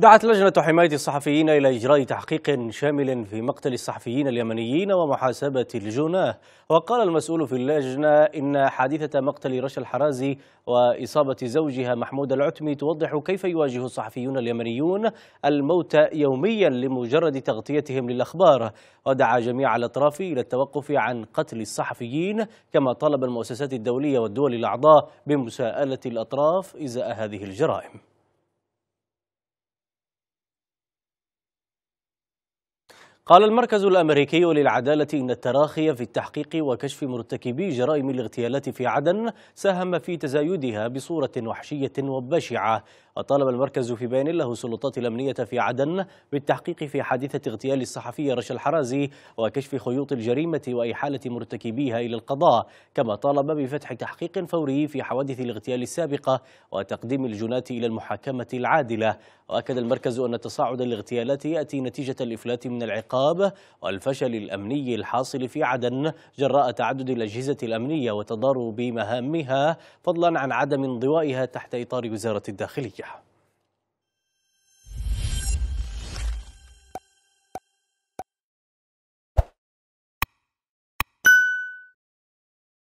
دعت لجنة حماية الصحفيين إلى إجراء تحقيق شامل في مقتل الصحفيين اليمنيين ومحاسبة الجناه وقال المسؤول في اللجنة إن حادثة مقتل رشا الحرازي وإصابة زوجها محمود العتمي توضح كيف يواجه الصحفيون اليمنيون الموت يوميا لمجرد تغطيتهم للأخبار ودعا جميع الأطراف إلى التوقف عن قتل الصحفيين كما طلب المؤسسات الدولية والدول الأعضاء بمساءلة الأطراف إزاء هذه الجرائم قال المركز الأمريكي للعدالة إن التراخي في التحقيق وكشف مرتكبي جرائم الاغتيالات في عدن ساهم في تزايدها بصورة وحشية وبشعة وطالب المركز في بيان له السلطات الأمنية في عدن بالتحقيق في حادثة اغتيال الصحفية رشا الحرازي وكشف خيوط الجريمة وإحالة مرتكبيها إلى القضاء كما طالب بفتح تحقيق فوري في حوادث الاغتيال السابقة وتقديم الجنات إلى المحاكمة العادلة وأكد المركز أن تصاعد الاغتيالات يأتي نتيجة الإفلات من العقاب العقاب والفشل الأمني الحاصل في عدن جراء تعدد الأجهزة الأمنية وتضارب مهامها فضلا عن عدم انضوائها تحت إطار وزارة الداخلية